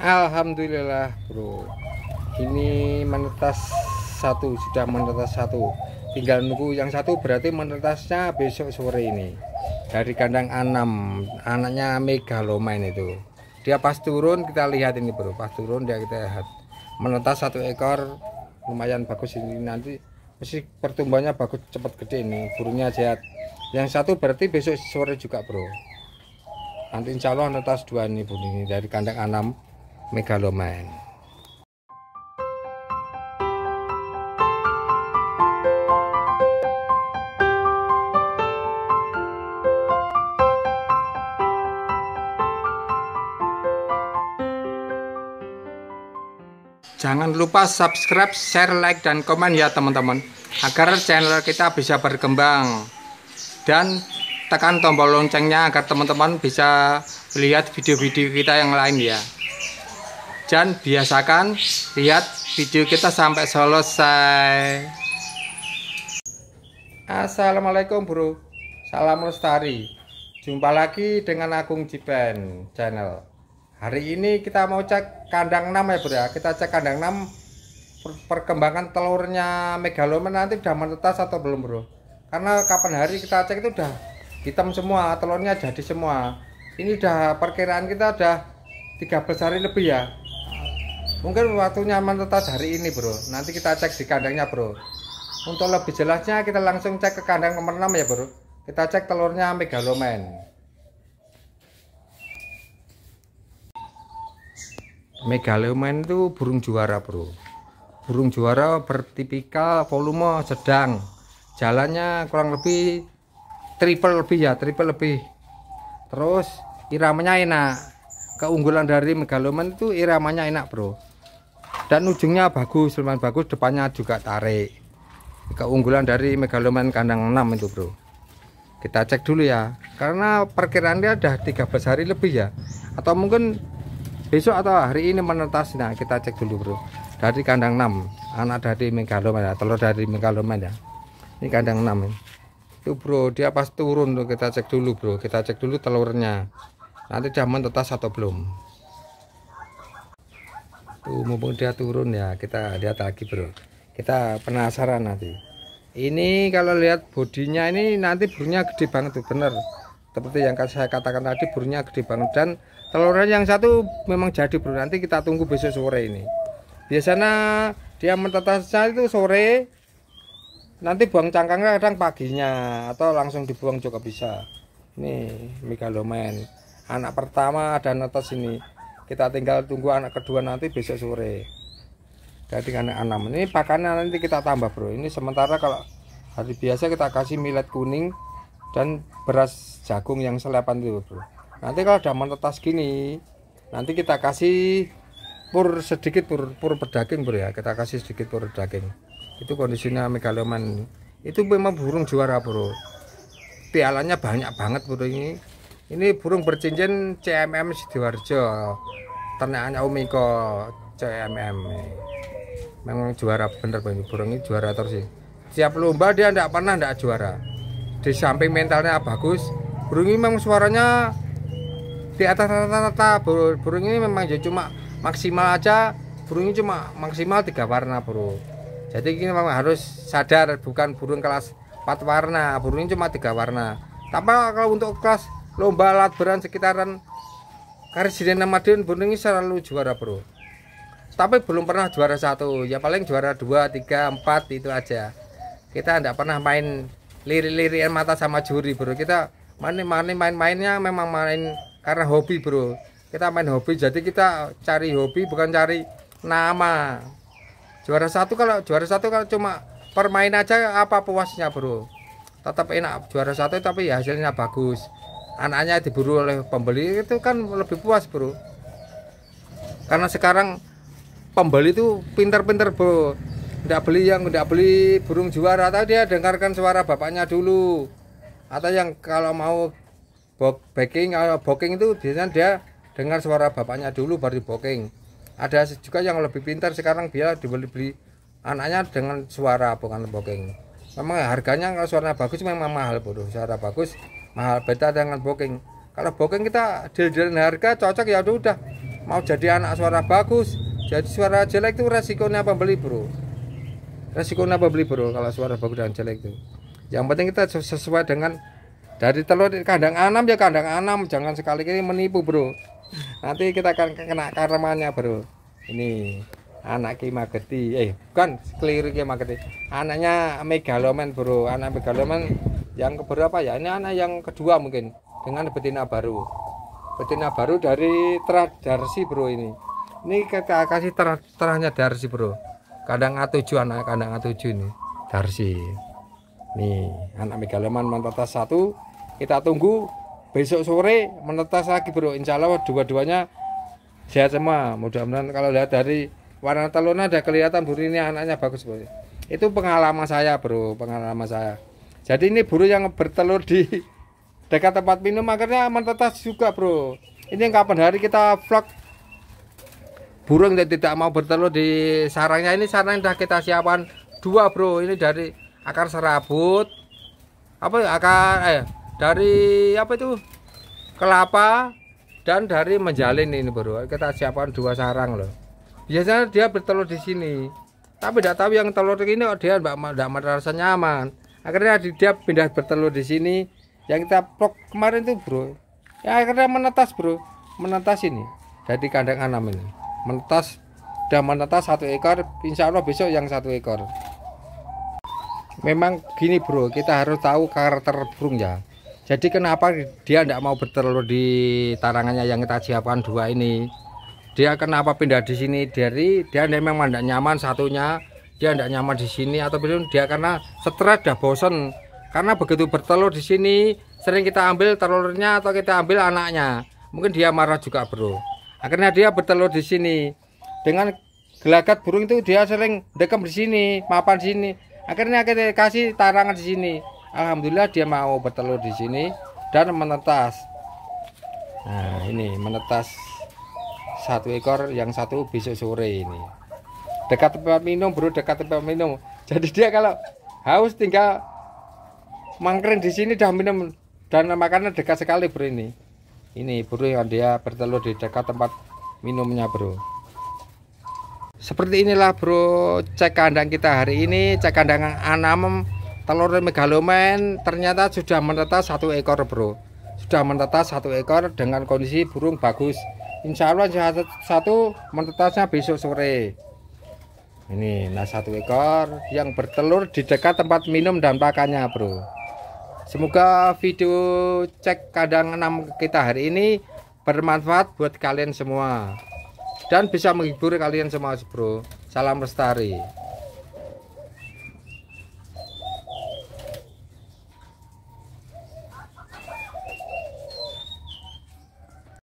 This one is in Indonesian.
Alhamdulillah bro ini menetas satu sudah menetas satu tinggal nunggu yang satu berarti menetasnya besok sore ini dari kandang enam, anaknya megalomain itu dia pas turun kita lihat ini bro pas turun dia kita lihat menetas satu ekor lumayan bagus ini nanti mesti pertumbuhannya bagus cepat gede ini burungnya sehat yang satu berarti besok sore juga bro nanti insya Allah menetas dua ini, bro. ini dari kandang enam megaloman. Jangan lupa subscribe, share, like, dan komen ya teman-teman Agar channel kita bisa berkembang Dan tekan tombol loncengnya agar teman-teman bisa lihat video-video kita yang lain ya dan biasakan lihat video kita sampai selesai Assalamualaikum bro Salam lestari Jumpa lagi dengan Agung Jipen channel Hari ini kita mau cek kandang 6 ya bro ya Kita cek kandang 6 Perkembangan telurnya megalomen nanti udah menetas atau belum bro Karena kapan hari kita cek itu udah hitam semua Telurnya jadi semua Ini udah perkiraan kita udah 13 hari lebih ya Mungkin waktunya menetas hari ini bro Nanti kita cek di kandangnya bro Untuk lebih jelasnya kita langsung cek ke kandang nomor 6 ya bro Kita cek telurnya megalomen Megalomen itu burung juara bro Burung juara bertipikal volume sedang Jalannya kurang lebih triple lebih ya triple lebih Terus iramanya enak Keunggulan dari megalomen itu iramanya enak bro dan ujungnya bagus lumayan bagus depannya juga tarik keunggulan dari megaloman kandang 6 itu bro kita cek dulu ya karena perkiraan dia ada 13 hari lebih ya atau mungkin besok atau hari ini menetas nah kita cek dulu bro dari kandang 6 anak dari megaloman ya telur dari megaloman ya ini kandang 6 itu bro dia pas turun tuh kita cek dulu bro kita cek dulu telurnya nanti jaman menetas atau belum tuh mumpung dia turun ya kita lihat lagi bro kita penasaran nanti ini kalau lihat bodinya ini nanti burunya gede banget tuh bener seperti yang saya katakan tadi burunya gede banget dan telurnya yang satu memang jadi bro nanti kita tunggu besok sore ini biasanya dia menetasnya itu sore nanti buang cangkangnya kadang paginya atau langsung dibuang juga bisa nih megalomen anak pertama ada netes ini kita tinggal tunggu anak kedua nanti besok sore jadi kan anak enam ini pakannya nanti kita tambah bro ini sementara kalau hari biasa kita kasih millet kuning dan beras jagung yang selepan itu bro nanti kalau udah menetas gini nanti kita kasih pur sedikit pur, pur berdaging bro ya kita kasih sedikit pur daging itu kondisinya megaloman itu memang burung juara bro pialanya banyak banget bro ini ini burung bercincin CMM Sidoarjo ternakannya Omiko CMM memang juara bener banyak burung ini juara terus sih setiap lomba dia tidak pernah tidak juara di samping mentalnya bagus burung ini memang suaranya di atas rata-rata burung ini memang ya cuma maksimal aja burung ini cuma maksimal tiga warna bro jadi ini memang harus sadar bukan burung kelas empat warna burung ini cuma tiga warna tapi kalau untuk kelas lomba alat beran sekitaran Karesidenan Madiun Bunungi selalu juara bro tapi belum pernah juara satu ya paling juara dua tiga empat itu aja kita tidak pernah main lirik lirian mata sama juri bro kita main-main main-mainnya memang main karena hobi bro kita main hobi jadi kita cari hobi bukan cari nama juara satu kalau juara satu kalau cuma permain aja apa puasnya bro tetap enak juara satu tapi ya hasilnya bagus anaknya diburu oleh pembeli itu kan lebih puas bro karena sekarang pembeli itu pintar-pintar bro tidak beli yang tidak beli burung juara atau dia dengarkan suara bapaknya dulu atau yang kalau mau booking atau booking itu biasanya dia dengar suara bapaknya dulu baru booking ada juga yang lebih pintar sekarang dia dibeli beli anaknya dengan suara bukan booking memang harganya kalau suara bagus memang mahal bro suara bagus mahal beda dengan booking kalau booking kita deal dealan harga cocok ya udah mau jadi anak suara bagus jadi suara jelek itu resikonya pembeli bro resikonya pembeli bro kalau suara bagus dan jelek itu yang penting kita sesuai dengan dari telur kandang anam ya kandang anam jangan sekali kali menipu bro nanti kita akan kena karmanya bro ini anak Ki Mageti eh bukan keliru Ki Mageti anaknya Megaloman bro anak Megaloman yang keberapa ya ini anak yang kedua mungkin dengan betina baru betina baru dari terah darsi bro ini ini kita kasih terah terahnya darsi bro kadang A7 anak kadang A7 ini darsi nih anak megaleman menetas satu kita tunggu besok sore menetas lagi bro insya Allah dua-duanya sehat semua mudah-mudahan kalau lihat dari warna telurnya ada kelihatan bro ini anaknya bagus bro itu pengalaman saya bro pengalaman saya jadi ini burung yang bertelur di dekat tempat minum akhirnya mentetas juga bro ini yang kapan hari kita vlog burung yang tidak mau bertelur di sarangnya ini sarang sudah kita siapkan dua bro ini dari akar serabut apa akar eh dari apa itu kelapa dan dari menjalin ini bro kita siapkan dua sarang loh biasanya dia bertelur di sini tapi tidak tahu yang telur ini oh dia tidak merasa nyaman akhirnya dia pindah bertelur di sini yang kita plok kemarin tuh bro ya akhirnya menetas bro menetas ini jadi kandang anam ini menetas udah menetas satu ekor insya Allah besok yang satu ekor memang gini bro kita harus tahu karakter burung ya jadi kenapa dia tidak mau bertelur di tarangannya yang kita siapkan dua ini dia kenapa pindah di sini dari dia memang tidak nyaman satunya dia tidak nyaman di sini atau belum dia karena stres dah bosen karena begitu bertelur di sini sering kita ambil telurnya atau kita ambil anaknya mungkin dia marah juga bro akhirnya dia bertelur di sini dengan gelagat burung itu dia sering dekam di sini mapan di sini akhirnya kita kasih tarangan di sini alhamdulillah dia mau bertelur di sini dan menetas nah ini menetas satu ekor yang satu besok sore ini dekat tempat minum bro dekat tempat minum jadi dia kalau haus tinggal mangkring di sini dah minum dan makanan dekat sekali bro ini ini bro yang dia bertelur di dekat tempat minumnya bro seperti inilah bro cek kandang kita hari ini cek kandang anam telur megalomen ternyata sudah menetas satu ekor bro sudah menetas satu ekor dengan kondisi burung bagus insya Allah satu menetasnya besok sore ini nah satu ekor yang bertelur di dekat tempat minum dan pakannya bro semoga video cek kadang enam kita hari ini bermanfaat buat kalian semua dan bisa menghibur kalian semua bro salam lestari